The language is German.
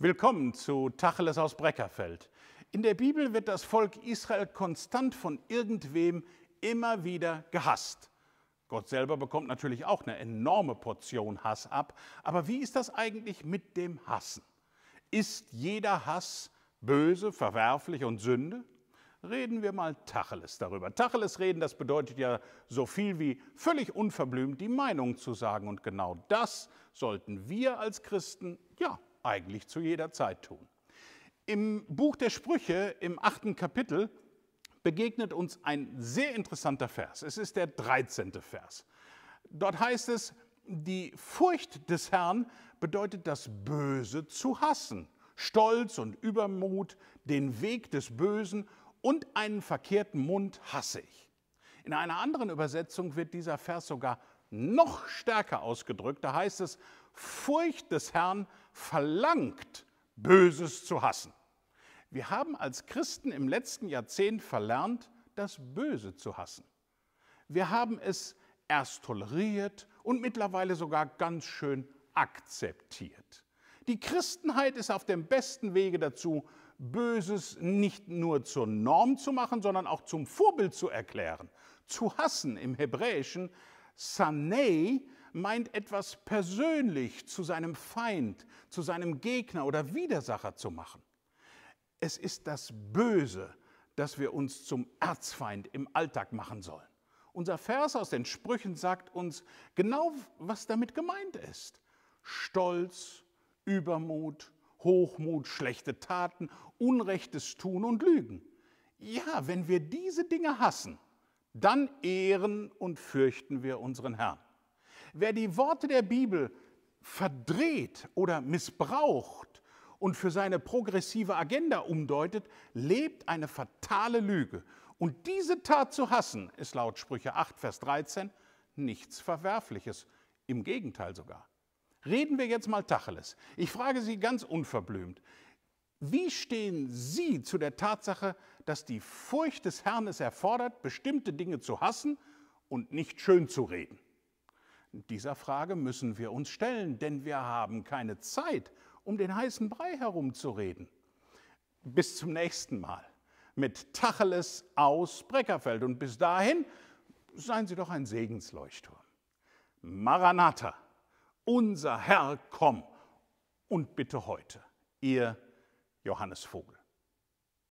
Willkommen zu Tacheles aus Breckerfeld. In der Bibel wird das Volk Israel konstant von irgendwem immer wieder gehasst. Gott selber bekommt natürlich auch eine enorme Portion Hass ab. Aber wie ist das eigentlich mit dem Hassen? Ist jeder Hass böse, verwerflich und Sünde? Reden wir mal Tacheles darüber. Tacheles reden, das bedeutet ja so viel wie völlig unverblümt die Meinung zu sagen. Und genau das sollten wir als Christen ja eigentlich zu jeder Zeit tun. Im Buch der Sprüche, im achten Kapitel, begegnet uns ein sehr interessanter Vers. Es ist der 13. Vers. Dort heißt es, die Furcht des Herrn bedeutet das Böse zu hassen, Stolz und Übermut, den Weg des Bösen und einen verkehrten Mund hasse ich. In einer anderen Übersetzung wird dieser Vers sogar noch stärker ausgedrückt. Da heißt es, Furcht des Herrn verlangt, Böses zu hassen. Wir haben als Christen im letzten Jahrzehnt verlernt, das Böse zu hassen. Wir haben es erst toleriert und mittlerweile sogar ganz schön akzeptiert. Die Christenheit ist auf dem besten Wege dazu, Böses nicht nur zur Norm zu machen, sondern auch zum Vorbild zu erklären. Zu hassen im Hebräischen, sanei, meint etwas persönlich zu seinem Feind, zu seinem Gegner oder Widersacher zu machen. Es ist das Böse, das wir uns zum Erzfeind im Alltag machen sollen. Unser Vers aus den Sprüchen sagt uns genau, was damit gemeint ist. Stolz, Übermut, Hochmut, schlechte Taten, unrechtes Tun und Lügen. Ja, wenn wir diese Dinge hassen, dann ehren und fürchten wir unseren Herrn. Wer die Worte der Bibel verdreht oder missbraucht und für seine progressive Agenda umdeutet, lebt eine fatale Lüge. Und diese Tat zu hassen, ist laut Sprüche 8, Vers 13 nichts Verwerfliches, im Gegenteil sogar. Reden wir jetzt mal Tacheles. Ich frage Sie ganz unverblümt, wie stehen Sie zu der Tatsache, dass die Furcht des Herrn es erfordert, bestimmte Dinge zu hassen und nicht schön zu reden? Dieser Frage müssen wir uns stellen, denn wir haben keine Zeit, um den heißen Brei herumzureden. Bis zum nächsten Mal mit Tacheles aus Breckerfeld. Und bis dahin seien Sie doch ein Segensleuchtturm. Maranatha, unser Herr, komm und bitte heute. Ihr Johannes Vogel.